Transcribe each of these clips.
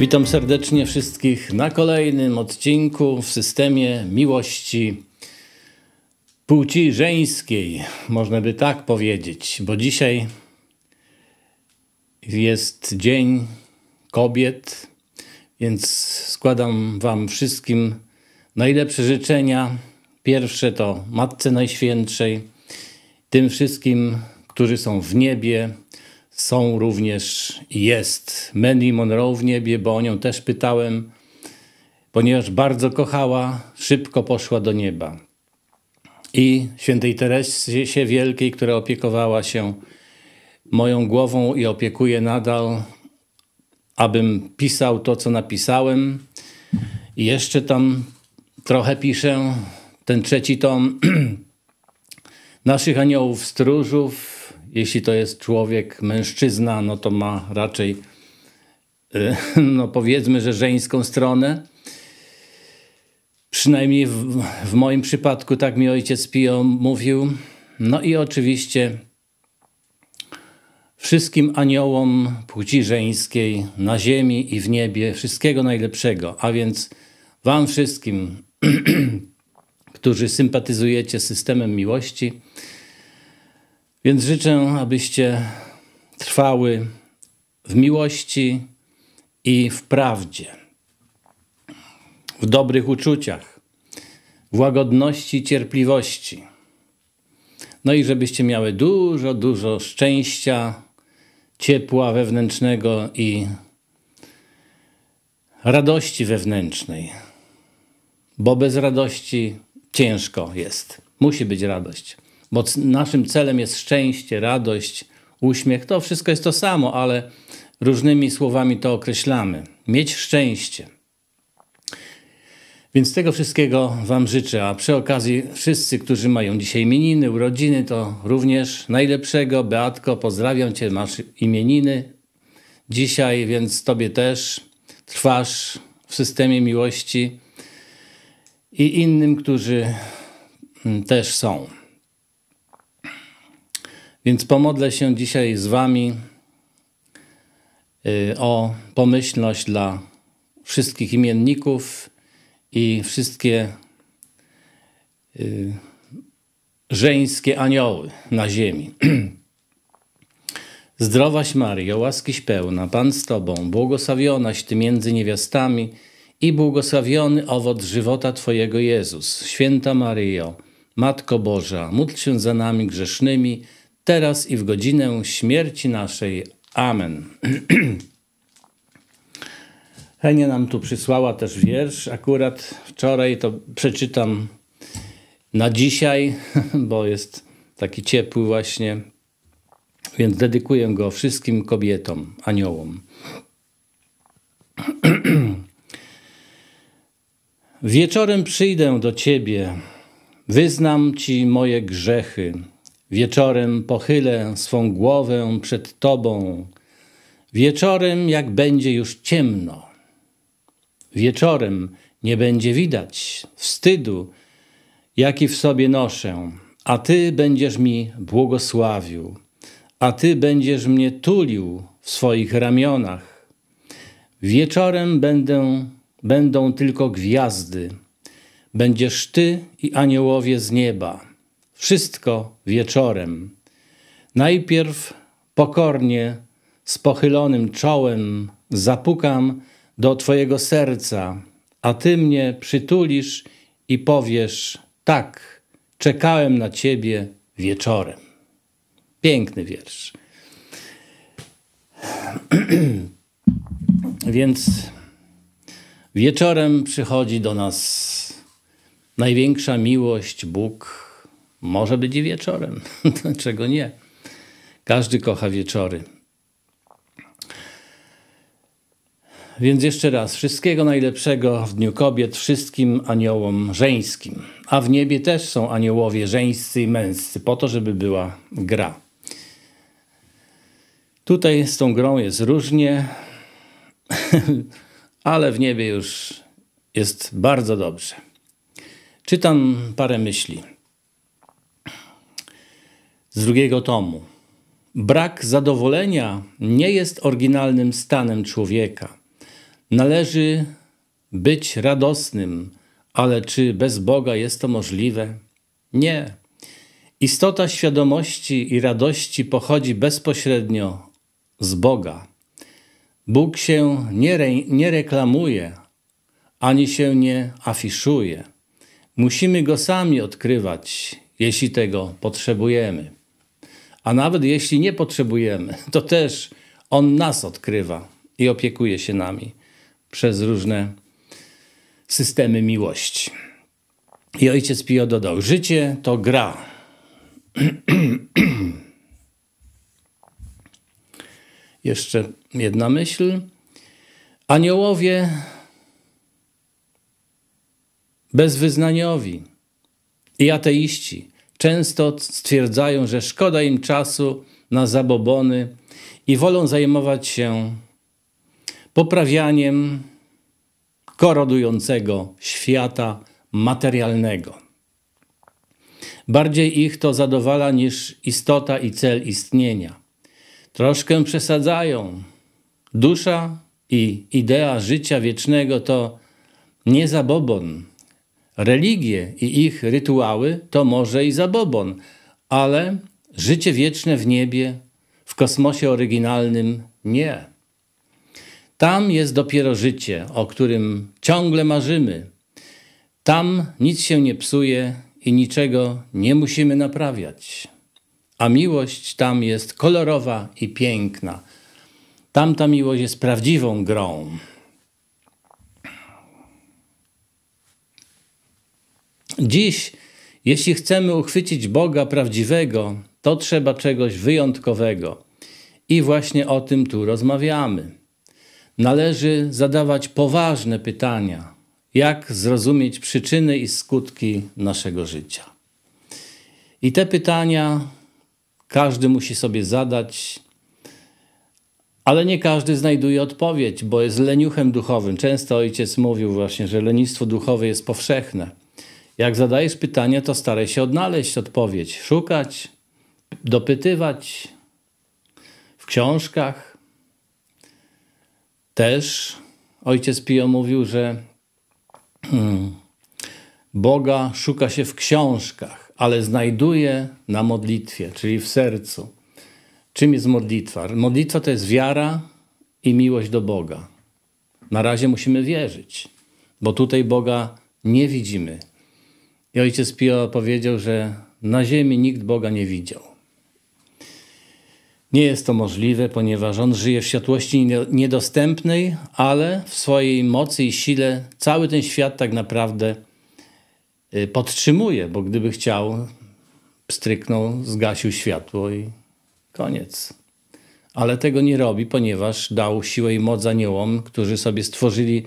Witam serdecznie wszystkich na kolejnym odcinku w systemie miłości płci żeńskiej, można by tak powiedzieć, bo dzisiaj jest Dzień Kobiet, więc składam Wam wszystkim najlepsze życzenia. Pierwsze to Matce Najświętszej, tym wszystkim, którzy są w niebie, są również i jest Mandy Monroe w niebie, bo o nią też pytałem, ponieważ bardzo kochała, szybko poszła do nieba. I świętej Teresie Wielkiej, która opiekowała się moją głową i opiekuje nadal, abym pisał to, co napisałem. I jeszcze tam trochę piszę, ten trzeci tom naszych aniołów stróżów, jeśli to jest człowiek, mężczyzna, no to ma raczej, e, no powiedzmy, że żeńską stronę. Przynajmniej w, w moim przypadku tak mi ojciec Pio mówił. No i oczywiście wszystkim aniołom płci żeńskiej na ziemi i w niebie wszystkiego najlepszego, a więc Wam wszystkim, którzy sympatyzujecie z systemem miłości, więc życzę, abyście trwały w miłości i w prawdzie, w dobrych uczuciach, w łagodności i cierpliwości. No i żebyście miały dużo, dużo szczęścia, ciepła wewnętrznego i radości wewnętrznej. Bo bez radości ciężko jest. Musi być radość. Bo naszym celem jest szczęście, radość, uśmiech. To wszystko jest to samo, ale różnymi słowami to określamy. Mieć szczęście. Więc tego wszystkiego Wam życzę, a przy okazji wszyscy, którzy mają dzisiaj imieniny, urodziny, to również najlepszego. Beatko, pozdrawiam Cię, masz imieniny dzisiaj, więc Tobie też trwasz w systemie miłości i innym, którzy mm, też są. Więc pomodlę się dzisiaj z Wami y, o pomyślność dla wszystkich imienników i wszystkie y, żeńskie anioły na ziemi. Zdrowaś Maryjo, łaskiś pełna, Pan z Tobą, błogosławionaś Ty między niewiastami i błogosławiony owoc żywota Twojego Jezus. Święta Maryjo, Matko Boża, módl się za nami grzesznymi, teraz i w godzinę śmierci naszej. Amen. Henia nam tu przysłała też wiersz. Akurat wczoraj to przeczytam na dzisiaj, bo jest taki ciepły właśnie. Więc dedykuję go wszystkim kobietom, aniołom. Wieczorem przyjdę do ciebie, wyznam ci moje grzechy Wieczorem pochylę swą głowę przed Tobą. Wieczorem, jak będzie już ciemno. Wieczorem nie będzie widać wstydu, jaki w sobie noszę, a Ty będziesz mi błogosławił, a Ty będziesz mnie tulił w swoich ramionach. Wieczorem będę, będą tylko gwiazdy, będziesz Ty i aniołowie z nieba wszystko wieczorem. Najpierw pokornie, z pochylonym czołem zapukam do Twojego serca, a Ty mnie przytulisz i powiesz: Tak, czekałem na Ciebie wieczorem. Piękny wiersz. Więc wieczorem przychodzi do nas największa miłość Bóg może być i wieczorem. Dlaczego nie? Każdy kocha wieczory. Więc jeszcze raz, wszystkiego najlepszego w Dniu Kobiet wszystkim aniołom żeńskim. A w niebie też są aniołowie żeńscy i męscy, po to, żeby była gra. Tutaj z tą grą jest różnie, ale w niebie już jest bardzo dobrze. Czytam parę myśli z drugiego tomu. Brak zadowolenia nie jest oryginalnym stanem człowieka. Należy być radosnym, ale czy bez Boga jest to możliwe? Nie. Istota świadomości i radości pochodzi bezpośrednio z Boga. Bóg się nie, re, nie reklamuje, ani się nie afiszuje. Musimy go sami odkrywać, jeśli tego potrzebujemy. A nawet jeśli nie potrzebujemy, to też On nas odkrywa i opiekuje się nami przez różne systemy miłości. I ojciec Pio dodał: Życie to gra. Jeszcze jedna myśl. Aniołowie bezwyznaniowi i ateiści często stwierdzają, że szkoda im czasu na zabobony i wolą zajmować się poprawianiem korodującego świata materialnego. Bardziej ich to zadowala niż istota i cel istnienia. Troszkę przesadzają. Dusza i idea życia wiecznego to nie zabobon, religie i ich rytuały to może i zabobon, ale życie wieczne w niebie, w kosmosie oryginalnym nie. Tam jest dopiero życie, o którym ciągle marzymy. Tam nic się nie psuje i niczego nie musimy naprawiać. A miłość tam jest kolorowa i piękna. Tamta miłość jest prawdziwą grą. Dziś, jeśli chcemy uchwycić Boga prawdziwego, to trzeba czegoś wyjątkowego. I właśnie o tym tu rozmawiamy. Należy zadawać poważne pytania, jak zrozumieć przyczyny i skutki naszego życia. I te pytania każdy musi sobie zadać, ale nie każdy znajduje odpowiedź, bo jest leniuchem duchowym. Często ojciec mówił właśnie, że lenistwo duchowe jest powszechne. Jak zadajesz pytanie, to staraj się odnaleźć odpowiedź, szukać, dopytywać w książkach. Też ojciec Pio mówił, że hmm, Boga szuka się w książkach, ale znajduje na modlitwie, czyli w sercu. Czym jest modlitwa? Modlitwa to jest wiara i miłość do Boga. Na razie musimy wierzyć, bo tutaj Boga nie widzimy, i ojciec Pio powiedział, że na ziemi nikt Boga nie widział. Nie jest to możliwe, ponieważ on żyje w światłości niedostępnej, ale w swojej mocy i sile cały ten świat tak naprawdę y, podtrzymuje, bo gdyby chciał, stryknął, zgasił światło i koniec. Ale tego nie robi, ponieważ dał siłę i moc aniołom, którzy sobie stworzyli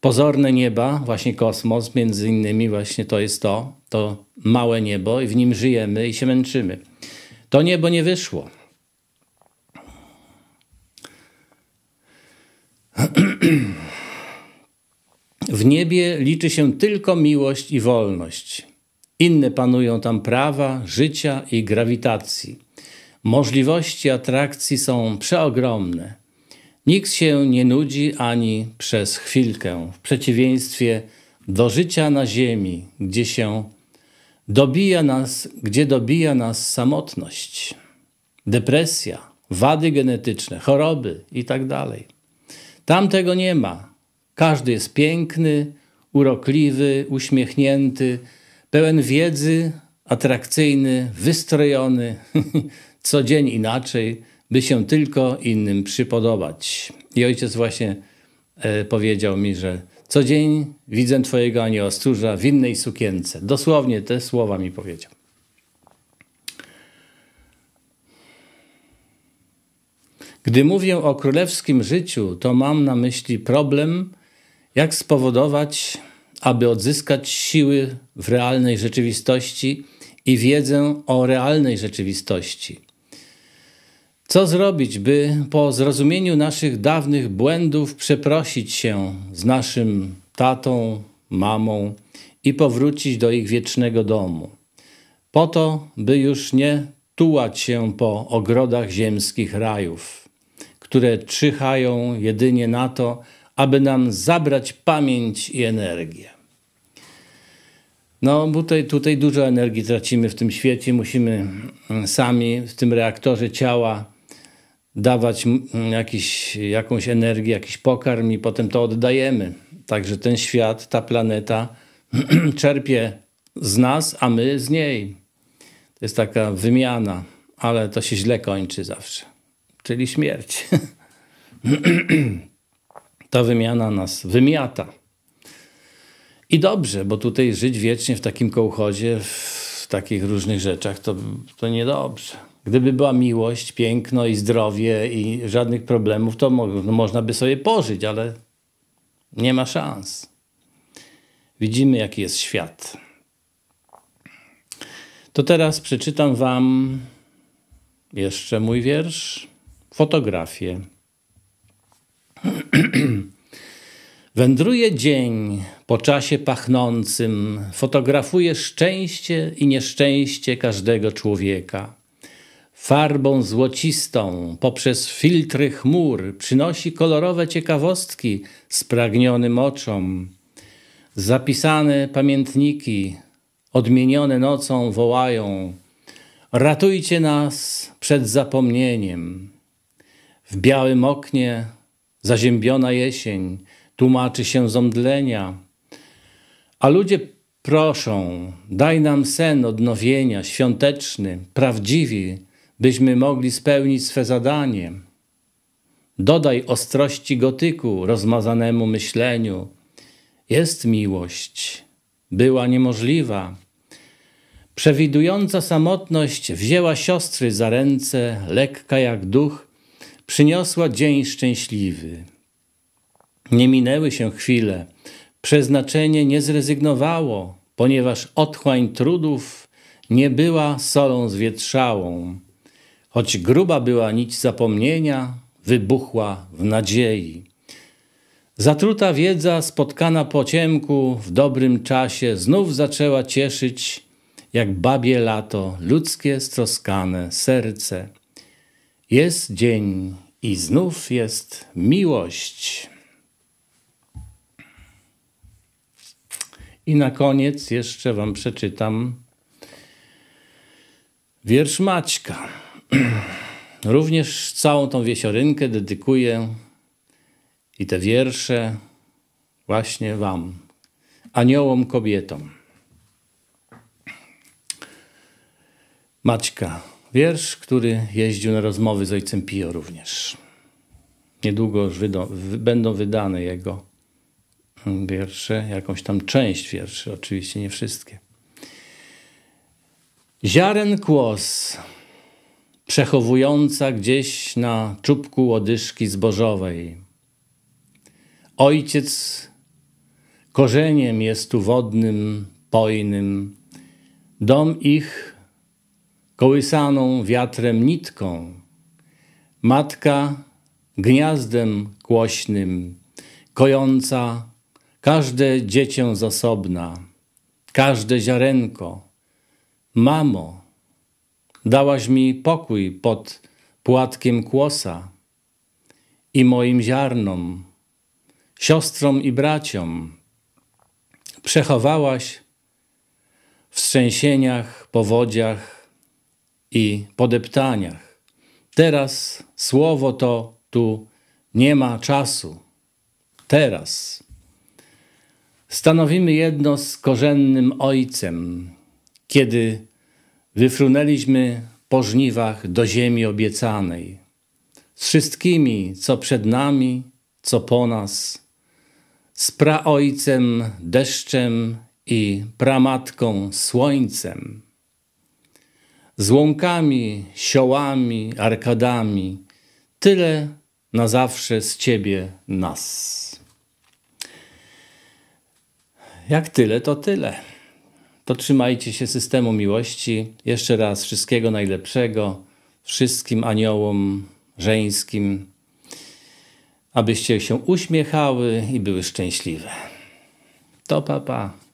pozorne nieba, właśnie kosmos, między innymi właśnie to jest to, to małe niebo i w nim żyjemy i się męczymy. To niebo nie wyszło. W niebie liczy się tylko miłość i wolność. Inne panują tam prawa, życia i grawitacji. Możliwości atrakcji są przeogromne. Nikt się nie nudzi ani przez chwilkę, w przeciwieństwie do życia na ziemi, gdzie się dobija nas, gdzie dobija nas samotność, depresja, wady genetyczne, choroby itd. Tak Tam tego nie ma. Każdy jest piękny, urokliwy, uśmiechnięty, pełen wiedzy, atrakcyjny, wystrojony, co dzień inaczej by się tylko innym przypodobać. I ojciec właśnie e, powiedział mi, że co dzień widzę twojego anioła stróża w innej sukience. Dosłownie te słowa mi powiedział. Gdy mówię o królewskim życiu, to mam na myśli problem, jak spowodować, aby odzyskać siły w realnej rzeczywistości i wiedzę o realnej rzeczywistości – co zrobić, by po zrozumieniu naszych dawnych błędów przeprosić się z naszym tatą, mamą i powrócić do ich wiecznego domu? Po to, by już nie tułać się po ogrodach ziemskich rajów, które czyhają jedynie na to, aby nam zabrać pamięć i energię. No, tutaj, tutaj dużo energii tracimy w tym świecie. Musimy mm, sami w tym reaktorze ciała dawać jakiś, jakąś energię, jakiś pokarm i potem to oddajemy. Także ten świat, ta planeta czerpie z nas, a my z niej. To jest taka wymiana, ale to się źle kończy zawsze, czyli śmierć. ta wymiana nas wymiata. I dobrze, bo tutaj żyć wiecznie w takim kołchodzie, w takich różnych rzeczach, to, to niedobrze. Gdyby była miłość, piękno i zdrowie i żadnych problemów, to mo no, można by sobie pożyć, ale nie ma szans. Widzimy, jaki jest świat. To teraz przeczytam Wam jeszcze mój wiersz, fotografię. Wędruje dzień po czasie pachnącym, fotografuje szczęście i nieszczęście każdego człowieka farbą złocistą poprzez filtry chmur przynosi kolorowe ciekawostki spragnionym oczom. Zapisane pamiętniki, odmienione nocą, wołają: Ratujcie nas przed zapomnieniem. W białym oknie zaziębiona jesień tłumaczy się z omdlenia, a ludzie proszą: Daj nam sen odnowienia, świąteczny, prawdziwi byśmy mogli spełnić swe zadanie. Dodaj ostrości gotyku rozmazanemu myśleniu. Jest miłość, była niemożliwa. Przewidująca samotność wzięła siostry za ręce, lekka jak duch, przyniosła dzień szczęśliwy. Nie minęły się chwile, przeznaczenie nie zrezygnowało, ponieważ otchłań trudów nie była solą zwietrzałą. Choć gruba była nić zapomnienia, wybuchła w nadziei. Zatruta wiedza, spotkana po ciemku, w dobrym czasie znów zaczęła cieszyć, jak babie lato, ludzkie stroskane serce. Jest dzień i znów jest miłość. I na koniec jeszcze wam przeczytam wiersz Maćka. Również całą tą wiesiorynkę dedykuję i te wiersze właśnie Wam, aniołom, kobietom. Maćka, wiersz, który jeździł na rozmowy z ojcem Pio również. Niedługo już będą wydane jego mm, wiersze, jakąś tam część wierszy, oczywiście nie wszystkie. Ziaren kłos przechowująca gdzieś na czubku łodyżki zbożowej. Ojciec korzeniem jest tu wodnym, pojnym. Dom ich kołysaną wiatrem nitką, matka gniazdem kłośnym, kojąca każde dziecię z osobna, każde ziarenko. Mamo, Dałaś mi pokój pod płatkiem kłosa i moim ziarnom, siostrom i braciom. Przechowałaś w trzęsieniach, powodziach i podeptaniach. Teraz słowo to tu nie ma czasu. Teraz stanowimy jedno z korzennym Ojcem, kiedy Wyfrunęliśmy po żniwach do ziemi obiecanej. Z wszystkimi, co przed nami, co po nas, z praojcem deszczem i pramatką słońcem, z łąkami, siołami, arkadami, tyle na zawsze z Ciebie nas. Jak tyle, to tyle to trzymajcie się systemu miłości. Jeszcze raz wszystkiego najlepszego wszystkim aniołom żeńskim, abyście się uśmiechały i były szczęśliwe. To papa. Pa.